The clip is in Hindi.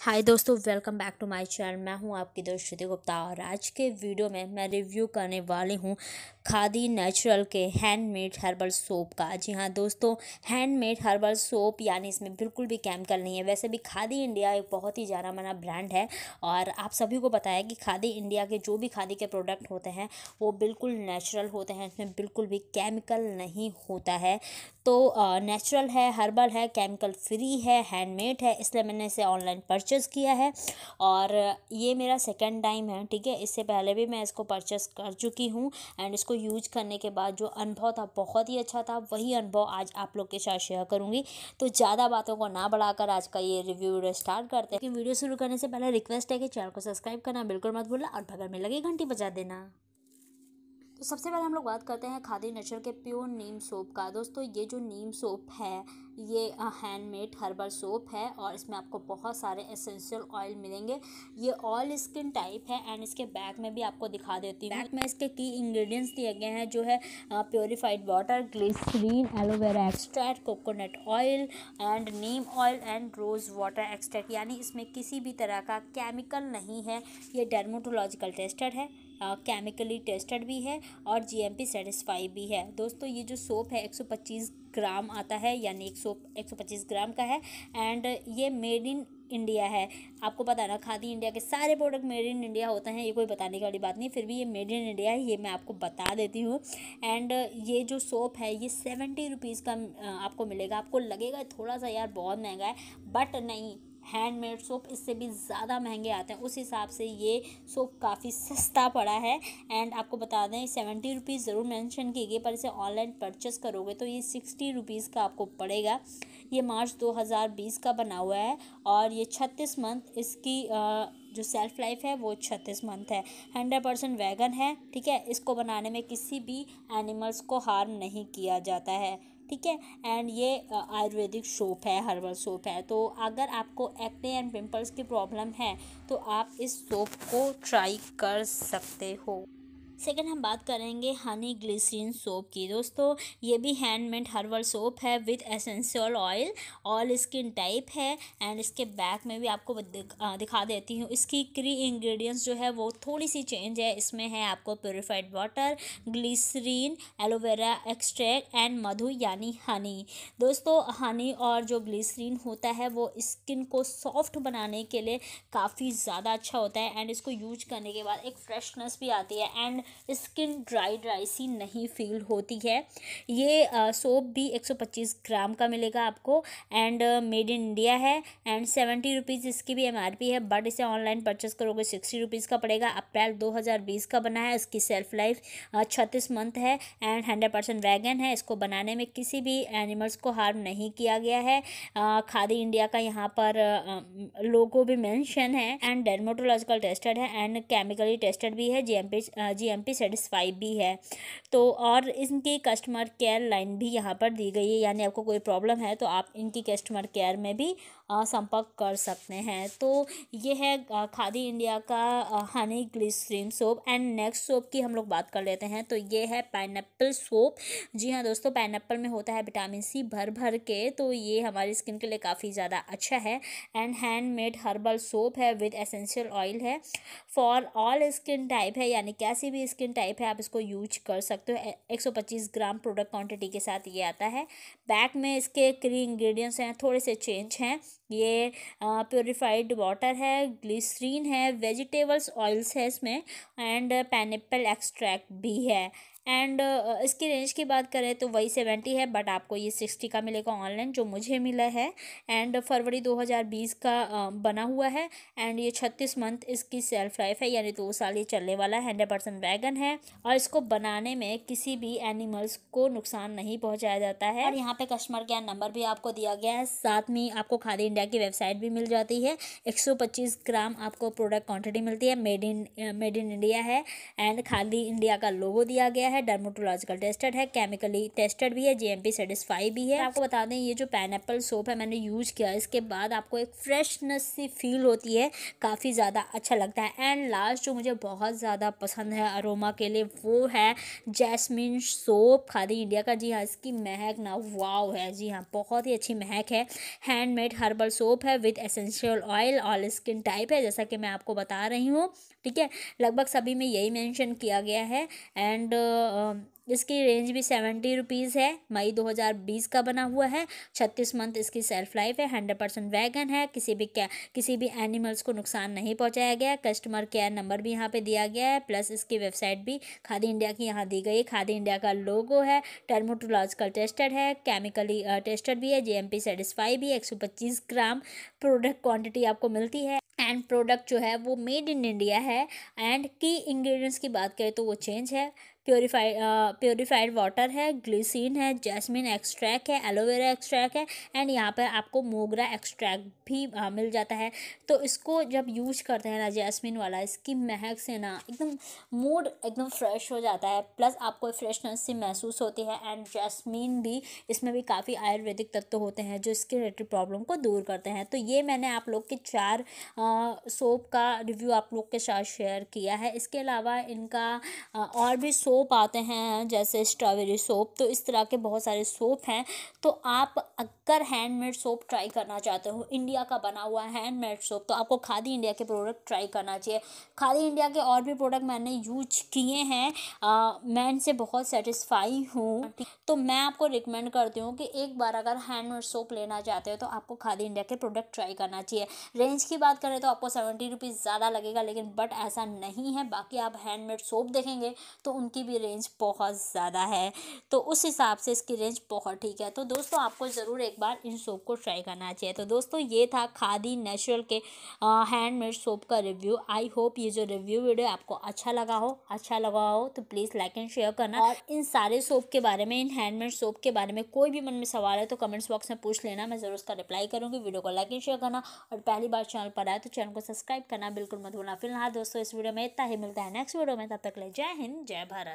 हाय दोस्तों welcome back to my channel मैं हूं आपकी दोस्त श्रुति गुप्ता और आज के वीडियो में मैं रिव्यू करने वाली हूं खादी नेचुरल के हैंडमेड हर्बल सोप का जी हां दोस्तों हैंडमेड हर्बल सोप यानी इसमें बिल्कुल भी केमिकल नहीं है वैसे भी खादी इंडिया एक बहुत ही जाना माना ब्रांड है और आप सभी को पता है कि खादी इंडिया के जो भी खादी के प्रोडक्ट होते हैं वो बिल्कुल नेचुरल होते हैं इसमें बिल्कुल भी केमिकल नहीं होता है तो नेचुरल है हर्बल है केमिकल फ्री है हैंडमेड है इसलिए मैंने इसे ऑनलाइन परचेज़ किया है और ये मेरा सेकेंड टाइम है ठीक है इससे पहले भी मैं इसको परचेज़ कर चुकी हूँ एंड इसको यूज करने के बाद जो अनुभव था बहुत ही अच्छा था वही अनुभव आज आप लोग के साथ शेयर करूँगी तो ज़्यादा बातों को ना बढ़ाकर आज का ये रिव्यू स्टार्ट करते हैं वीडियो शुरू करने से पहले रिक्वेस्ट है कि चैनल को सब्सक्राइब करना बिल्कुल मत भूलना और बगल में लगी घंटी बजा देना तो सबसे पहले हम लोग बात करते हैं खादी नेचर के प्योर नीम सोप का दोस्तों ये जो नीम सोप है ये हैंडमेड हर्बल सोप है और इसमें आपको बहुत सारे एसेंशियल ऑयल मिलेंगे ये ऑयल स्किन टाइप है एंड इसके बैक में भी आपको दिखा देती हूँ बैक में इसके की इंग्रेडिएंट्स दिए गए हैं जो है purified water glycerine aloe vera extract coconut oil and neem oil and rose water extract यानी इसमें किसी भी तरह का केमिकल नहीं है ये डर्मोटोलॉजिकल टेस्टेड है केमिकली टेस्टेड भी है और जीएमपी सेटिस्फाई भी है दोस्तों ये जो सोप है 125 ग्राम आता है यानी एक सोप एक सौ पच्चीस ग्राम का है एंड ये मेड इन इंडिया है आपको पता ना खादी इंडिया के सारे प्रोडक्ट मेड इन इंडिया होते हैं ये कोई बताने की वाली बात नहीं फिर भी ये मेड इन इंडिया है ये मैं आपको बता देती हूँ एंड ये जो सोप है ये सेवेंटी रुपीज़ का आपको मिलेगा आपको लगेगा थोड़ा सा यार बहुत महंगा है बट नहीं हैंडमेड सोप इससे भी ज़्यादा महंगे आते हैं उस हिसाब से ये सोप काफ़ी सस्ता पड़ा है एंड आपको बता दें सेवेंटी रुपीज़ ज़रूर मेंशन की गई पर इसे ऑनलाइन परचेस करोगे तो ये सिक्सटी रुपीज़ का आपको पड़ेगा ये मार्च 2020 का बना हुआ है और ये छत्तीस मंथ इसकी आ, जो सेल्फ लाइफ है वो छत्तीस मंथ है हंड्रेड परसेंट वैगन है ठीक है इसको बनाने में किसी भी एनिमल्स को हार्म नहीं किया जाता है ठीक है एंड ये आयुर्वेदिक सोप है हर्बल सोप है तो अगर आपको एक्ने एंड पिंपल्स की प्रॉब्लम है तो आप इस सोप को ट्राई कर सकते हो सेकेंड हम बात करेंगे हनी ग्लिसरीन सोप की दोस्तों ये भी हैंडमेड हर्बल सोप है with essential oil all skin type है एंड इसके बैक में भी आपको दिखा देती हूँ इसकी क्री इंग्रेडिएंट्स जो है वो थोड़ी सी चेंज है इसमें है आपको purified water glycerine aloe vera extract and मधु यानी हनी दोस्तों हनी और जो ग्लिसरीन होता है वो स्किन को सॉफ्ट बनाने के लिए काफ़ी ज़्यादा अच्छा होता है एंड इसको यूज करने के बाद एक फ्रेशनेस भी आती है एंड स्किन ड्राई ड्राई सी नहीं फील होती है ये सोप भी एक सौ पच्चीस ग्राम का मिलेगा आपको एंड मेड इन इंडिया है एंड सेवेंटी रुपीज़ इसकी भी एम आर पी है बट इसे ऑनलाइन परचेस करोगे सिक्सटी रुपीज़ का पड़ेगा अप्रैल दो हज़ार बीस का बना है इसकी सेल्फ लाइफ छत्तीस मंथ है एंड हंड्रेड परसेंट वैगन है इसको बनाने में किसी भी एनिमल्स को हार्म नहीं किया गया है खादी इंडिया का यहाँ पर लोगो भी मैंशन है एंड डेरमोटोलॉजिकल टेस्टेड है एंड केमिकली टेस्टेड भी है जी एम एमपी सेटिस्फाई भी है तो और इनकी कस्टमर केयर लाइन भी यहाँ पर दी गई है यानी आपको कोई प्रॉब्लम है तो आप इनकी कस्टमर केयर में भी संपर्क कर सकते हैं तो ये है खादी इंडिया का honey glycerine soap and next soap की हम लोग बात कर लेते हैं तो ये है पाइन सोप जी हाँ दोस्तों पाइन में होता है विटामिन सी भर भर के तो ये हमारी स्किन के लिए काफ़ी ज़्यादा अच्छा है एंड हैंडमेड हर्बल सोप है विद एसेंशियल ऑयल है फॉर ऑल स्किन टाइप है यानी कैसी भी स्किन टाइप है आप इसको यूज कर सकते हो एक सौ पच्चीस ग्राम प्रोडक्ट क्वांटिटी के साथ ये आता है बैक में इसके क्री इंग्रेडिएंट्स हैं थोड़े से चेंज हैं ये प्योरीफाइड वाटर है ग्लिसरीन है वेजिटेबल्स ऑयल्स है इसमें एंड पाइनएप्पल एक्सट्रैक्ट भी है एंड uh, इसकी रेंज की बात करें तो वही सेवेंटी है बट आपको ये सिक्सटी का मिलेगा ऑनलाइन जो मुझे मिला है एंड फरवरी दो हज़ार बीस का बना हुआ है एंड ये छत्तीस मंथ इसकी सेल्फ लाइफ है यानी दो साल ये चलने वाला है हंड्रेड परसेंट वैगन है और इसको बनाने में किसी भी एनिमल्स को नुकसान नहीं पहुँचाया जाता है और यहाँ पे कस्टमर केयर नंबर भी आपको दिया गया है साथ में आपको खादी इंडिया की वेबसाइट भी मिल जाती है एक सौ पच्चीस ग्राम आपको प्रोडक्ट क्वान्टिटी मिलती है made in made in India है एंड खादी इंडिया का लोगो दिया गया है डर्मोटोलॉजिकल टेस्टेड है केमिकली टेस्टेड भी है जे सेटिस्फाई भी है आपको बता दें ये जो पैन सोप है मैंने यूज़ किया इसके बाद आपको एक फ्रेशनेस सी फील होती है काफ़ी ज़्यादा अच्छा लगता है एंड लास्ट जो मुझे बहुत ज़्यादा पसंद है अरोमा के लिए वो है जैसमिन सोप खादी इंडिया का जी हाँ इसकी महक ना वाव है जी हाँ बहुत ही अच्छी महक है हैंडमेड हर्बल सोप है with essential oil all skin type है जैसा कि मैं आपको बता रही हूँ ठीक है लगभग सभी में यही मेंशन किया गया है एंड इसकी रेंज भी सेवेंटी रुपीज़ है मई दो हज़ार बीस का बना हुआ है छत्तीस मंथ इसकी सेल्फ लाइफ है हंड्रेड परसेंट वैगन है किसी भी क्या किसी भी एनिमल्स को नुकसान नहीं पहुंचाया गया कस्टमर केयर नंबर भी यहाँ पे दिया गया है प्लस इसकी वेबसाइट भी खादी इंडिया की यहाँ दी गई है खादी इंडिया का लोगो है टर्मोटोलॉजिकल टेस्टेड है केमिकली टेस्टेड भी है जे एम पी सेटिस्फाई भी एक सौ पच्चीस ग्राम प्रोडक्ट क्वान्टिटी आपको मिलती है एंड प्रोडक्ट जो है वो मेड इन इंडिया है एंड की इंग्रेडिएंट्स की बात करें तो वो चेंज है प्योरीफाइड प्योरीफाइड वाटर है ग्लिसिन है जैस्मिन एक्सट्रैक्ट है एलोवेरा एक्सट्रैक्ट है एंड यहाँ पर आपको मोगरा एक्सट्रैक्ट भी आ, मिल जाता है तो इसको जब यूज करते हैं ना जैस्मिन वाला इसकी महक से ना एकदम मूड एकदम फ्रेश हो जाता है प्लस आपको फ्रेशनेस से महसूस होती है एंड जैस्मिन भी इसमें भी काफ़ी आयुर्वेदिक तत्व होते हैं जो इसके रिलेटेड प्रॉब्लम को दूर करते हैं तो ये मैंने आप लोग के चार सोप का रिव्यू आप लोग के साथ शेयर किया है इसके अलावा इनका आ, और भी सोप सोप आते हैं जैसे स्ट्रॉबेरी सोप तो इस तरह के बहुत सारे सोप हैं तो आप अगर हैंडमेड सोप ट्राई करना चाहते हो इंडिया का बना हुआ हैंडमेड सोप तो आपको खादी इंडिया के प्रोडक्ट ट्राई करना चाहिए खादी इंडिया के और भी प्रोडक्ट मैंने यूज किए हैं आ, मैं इनसे बहुत सेटिस्फाई हूँ तो मैं आपको रिकमेंड करती हूँ कि एक बार अगर हैंडमेड सोप लेना चाहते हो तो आपको खादी इंडिया के प्रोडक्ट ट्राई करना चाहिए रेंज की बात करें तो आपको सेवेंटी रुपीज़ ज़्यादा लगेगा लेकिन बट ऐसा नहीं है बाकी आप हैंडमेड सोप देखेंगे तो उनकी इसकी भी रेंज बहुत ज़्यादा है तो उस हिसाब से इसकी रेंज बहुत ठीक है तो दोस्तों आपको ज़रूर एक बार इन सोप को ट्राई करना चाहिए तो दोस्तों ये था खादी नेचुरल के हैंडमेड सोप का रिव्यू आई होप ये जो रिव्यू वीडियो आपको अच्छा लगा हो अच्छा लगा हो तो प्लीज़ लाइक एंड शेयर करना और इन सारे सोप के बारे में इन हैंडमेड सोप के बारे में कोई भी मन में सवाल है तो कमेंट्स बॉक्स में पूछ लेना मैं ज़रूर उसका रिप्लाई करूँगी वीडियो को लाइक एंड शेयर करना और पहली बार चैनल पर आए तो चैनल को सब्सक्राइब करना बिल्कुल मत भूलना फिलहाल दोस्तों इस वीडियो में इतना ही मिलता है नेक्स्ट वीडियो में तब तक ले जय हिंद जय भारत